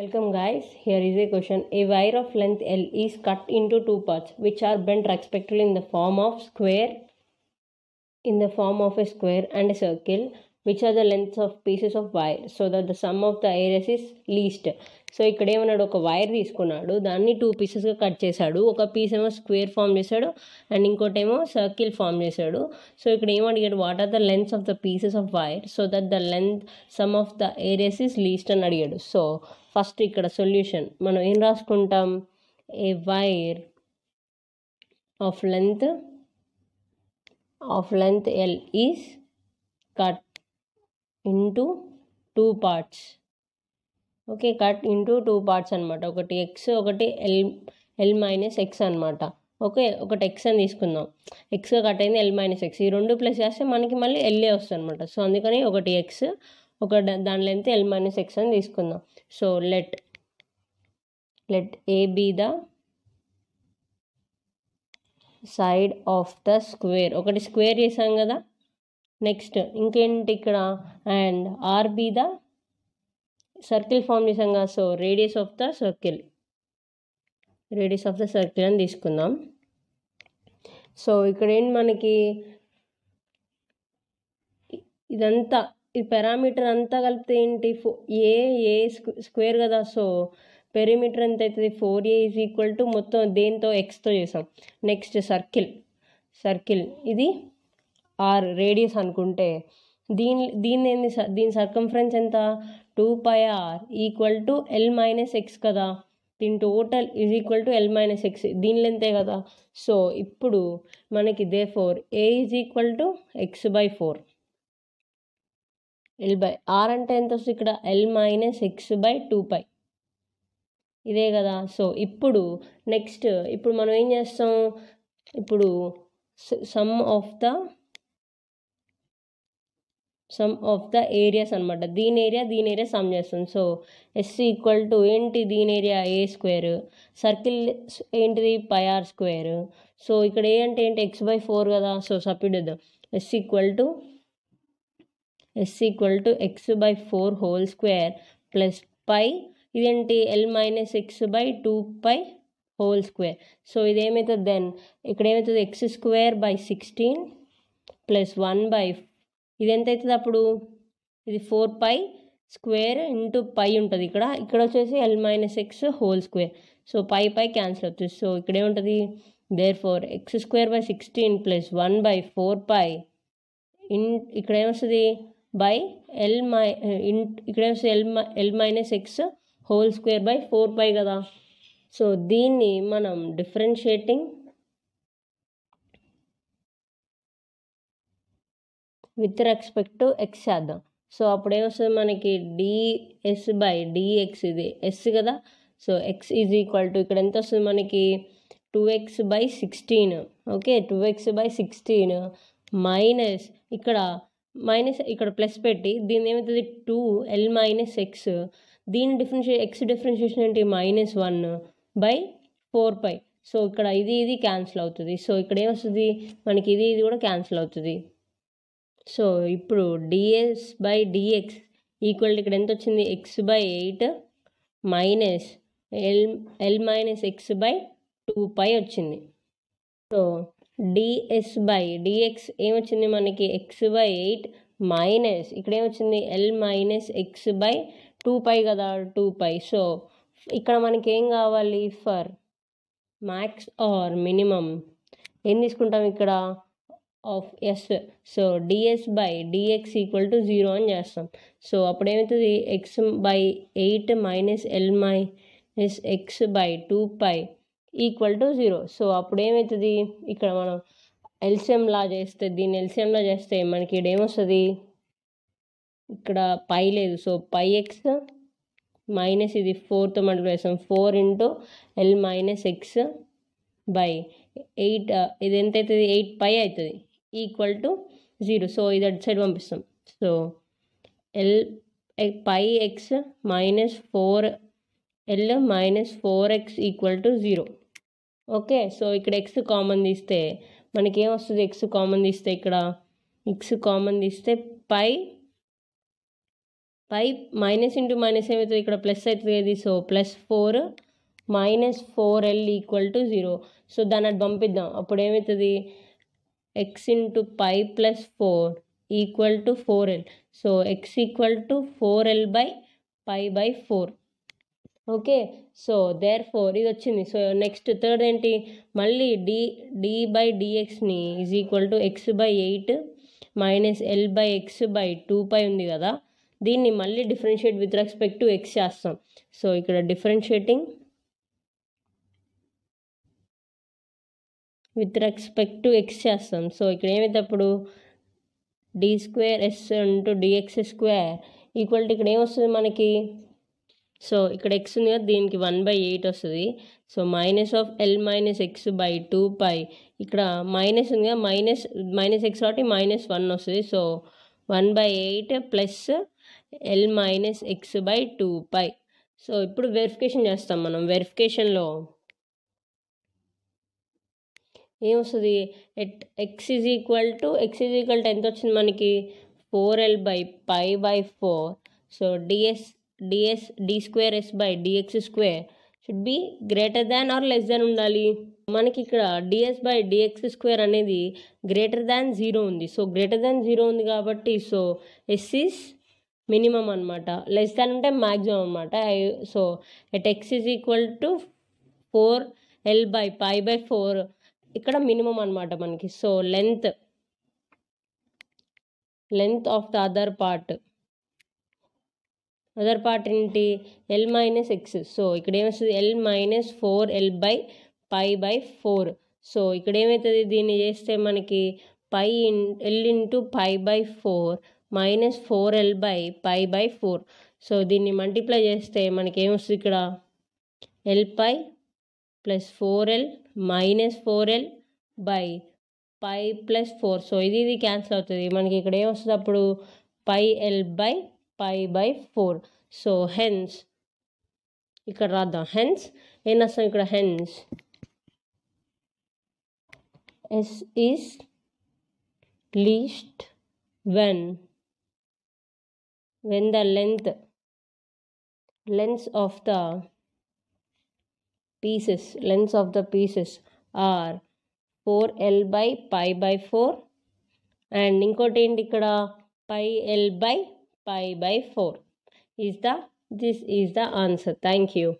Welcome guys, here is a question. A wire of length L is cut into two parts which are bent respectively in the form of square, in the form of a square and a circle which are the length of pieces of wire so that the sum of the areas is least so ఇక్కడ ఏమన్నాడు ఒక wire తీసుకున్నాడు దాన్ని two పీసెస్గా cut చేశాడు ఒక piece ఏమో square form చేశాడు అండ్ ఇంకోటేమో సర్కిల్ ఫామ్ చేశాడు సో ఇక్కడ ఏమడిగాడు what are the lengths of the pieces of wire so that the length sum of the areas is least అని అడిగాడు సో ఫస్ట్ ఇక్కడ సొల్యూషన్ మనం ఏం రాసుకుంటాం a wire of length of length L is cut into two parts okay cut into two parts అనమాట ఒకటి X ఒకటి L L minus X అనమాట ఓకే ఒకటి ఎక్స్ అని తీసుకుందాం ఎక్స్ కట్ అయింది ఎల్ మైనస్ ఎక్స్ ఈ రెండు ప్లస్ చేస్తే మనకి మళ్ళీ ఎల్ఏ వస్తుంది అనమాట సో అందుకని ఒకటి ఎక్స్ ఒక దాని లెంత్ ఎల్ మైనస్ ఎక్స్ అని తీసుకుందాం so let let a be the side of the square ఒకటి స్క్వేర్ చేసాం కదా నెక్స్ట్ ఇంకేంటి ఇక్కడ and r be the circle form కదా so radius of the circle radius of the circle అని తీసుకుందాం సో ఇక్కడ ఏంటి మనకి ఇదంతా ఈ పెరామీటర్ అంతా కలిపితే ఏంటి ఫో ఏ ఏ స్క్వేర్ కదా సో పెరిమీటర్ ఎంత అవుతుంది four a is equal to మొత్తం దేంతో ఎక్స్తో చేసాం నెక్స్ట్ సర్కిల్ సర్కిల్ ఇది ఆర్ రేడియస్ అనుకుంటే దీని దీన్ని ఏంది దీని సర్కంఫరెన్స్ ఎంత two pi r equal to L minus X కదా దీని total is equal to L minus X దీని లెంతే కదా సో ఇప్పుడు మనకి దే four a is equal to X by four L by r అంటే ఎంత వస్తుంది ఇక్కడ L minus X by two pi ఇదే కదా సో ఇప్పుడు నెక్స్ట్ ఇప్పుడు మనం ఏం చేస్తాం ఇప్పుడు sum of the sum of the areas అనమాట దీని ఏరియా దీని ఏరియా సమ్ చేస్తాం సో ఎస్ ఈక్వల్ టు ఏంటి దీని ఏరియా ఏ స్క్వేర్ సర్కిల్ ఏంటిది పైఆర్ స్క్వేర్ సో ఇక్కడ ఏ అంటే ఏంటి ఎక్స్ బై ఫోర్ కదా సో సబ్యూటేద్దాం S equal to S equal to X by four whole square plus pi ఇదేంటి L minus X by two pi whole square so ఇదేమవుతుంది then ఇక్కడ ఏమవుతుంది X square by sixteen plus one by ఇది ఎంత అవుతుంది అప్పుడు ఇది four pi square into pi ఉంటుంది ఇక్కడ ఇక్కడ వచ్చేసి L minus X whole square so pi pi cancel అవుతుంది సో ఇక్కడేముంటుంది there four X square by sixteen plus one by four pi in ఇక్కడేమొస్తుంది బై ఎల్ మై ఇన్ ఇక్కడేమొస్తుంది ఏమొస్తుంది L L minus X whole square by four pi కదా so దీన్ని మనం differentiating with respect to X చేద్దాం so అప్పుడేమొస్తుంది వస్తుంది మనకి డిఎస్ బై డిఎక్స్ ఇది ఎస్ కదా so X is equal to ఇక్కడ ఎంత వస్తుంది మనకి two X by sixteen okay two X by sixteen minus ఇక్కడ మైనస్ ఇక్కడ ప్లస్ పెట్టి దీని ఏమవుతుంది టూ ఎల్ మైనస్ ఎక్స్ దీని డిఫరెన్షియే ఎక్స్ డిఫరెన్షియేషన్ ఏంటి minus one by four pi so ఇక్కడ ఇది ఇది క్యాన్సిల్ అవుతుంది సో ఇక్కడ ఏమొస్తుంది మనకి ఇది ఇది కూడా క్యాన్సిల్ అవుతుంది సో ఇప్పుడు డిఎస్ బై డిఎక్స్ ఈక్వల్ ఇక్కడ ఎంత వచ్చింది X by eight minus L L minus X by two pi వచ్చింది సో డిఎస్ బై డిఎక్స్ ఏమొచ్చింది మనకి ఎక్స్ బై ఎయిట్ మైనస్ ఇక్కడ ఏమొచ్చింది L minus X by two pi కదా టూ పై సో ఇక్కడ మనకి ఏం కావాలి ఫర్ మ్యాక్స్ ఆర్ మినిమం ఏం తీసుకుంటాం ఇక్కడ of S so DS by DX equal to zero అని చేస్తాం సో అప్పుడు ఏమవుతుంది X by eight minus L minus X by two pi equal to zero so అప్పుడు ఏమవుతుంది ఇక్కడ మనం ఎల్సిఎంలా చేస్తే దీన్ని ఎల్సిఎంలా చేస్తే మనకి ఇక్కడ ఏమొస్తుంది ఇక్కడ పై లేదు సో పై ఎక్స్ మైనస్ ఇది ఫోర్తో మల్టిప్లై చేస్తాం four into L minus X by eight ఇది ఎంత అవుతుంది ఎయిట్ పై అవుతుంది ఈక్వల్ టు జీరో సో ఇది అటు సైడ్ పంపిస్తాం so L pi X minus four L minus four X equal to zero okay so ఇక్కడ ఎక్స్ కామన్ తీస్తే మనకి ఏమొస్తుంది ఎక్స్ కామన్ తీస్తే ఇక్కడ ఎక్స్ కామన్ తీస్తే pi pi minus into minus ఏమవుతుంది ఇక్కడ ప్లస్ అవుతుంది అది so plus four minus four L equal to zero so దాన్ని అటు పంపిద్దాం అప్పుడు ఏమవుతుంది X into pi plus four equal to four L so X equal to four L by pi by four okay so therefore ఇది వచ్చింది so next third ఏంటి మళ్ళీ D D by డిఎక్స్ని is equal to X by eight minus L by X by two pi ఉంది కదా దీన్ని మళ్ళీ differentiate with respect to X చేస్తాం సో ఇక్కడ differentiating with respect to X చేస్తాం సో ఇక్కడ ఏమైతే అప్పుడు డి స్క్వేర్ ఎస్ అంటూ డిఎక్స్ స్క్వేర్ ఈక్వల్ టు ఇక్కడ ఏమొస్తుంది మనకి సో ఇక్కడ ఎక్స్ ఉంది కదా దీనికి వన్ బై ఎయిట్ వస్తుంది so minus of L minus X by two pi ఇక్కడ మైనస్ ఉంది కదా మైనస్ మైనస్ ఎక్స్ కాబట్టి మైనస్ వన్ వస్తుంది so one by eight plus L minus X by two pi so ఇప్పుడు వెరిఫికేషన్ చేస్తాం మనం వెరిఫికేషన్లో ఏమొస్తుంది at X is equal to X is equal to ఎంత వచ్చింది మనకి four L by pi by four so D S D S D square S by D X square should be greater than or less than ఉండాలి మనకి ఇక్కడ D S by D X square అనేది greater than zero ఉంది so greater than zero ఉంది కాబట్టి so yes is minimum అనమాట less than అంటే maximum అనమాట so at X is equal to four L by pi by four ఇక్కడ మినిమం అనమాట మనకి so length length of the other part other part ఏంటి L minus X so ఇక్కడ ఏమొస్తుంది L minus four L by pi by four so ఇక్కడ ఏమవుతుంది దీన్ని చేస్తే మనకి pi in L into pi by four minus four L by pi by four so దీన్ని multiply చేస్తే మనకి ఏమొస్తుంది ఇక్కడ L pi plus four L minus four L by pi plus four so ఇది ఇది క్యాన్సిల్ అవుతుంది మనకి ఇక్కడ ఏమొస్తుంది అప్పుడు pi L by pi by four so hence ఇక్కడ రాద్దాం హెన్స్ ఏం వస్తాం ఇక్కడ hence S is least when when the length lengths of the pieces lengths of the pieces are four L by pi by four and ఇంకోటి ఏంటి ఇక్కడ pi L by pi by four is the this is the answer thank you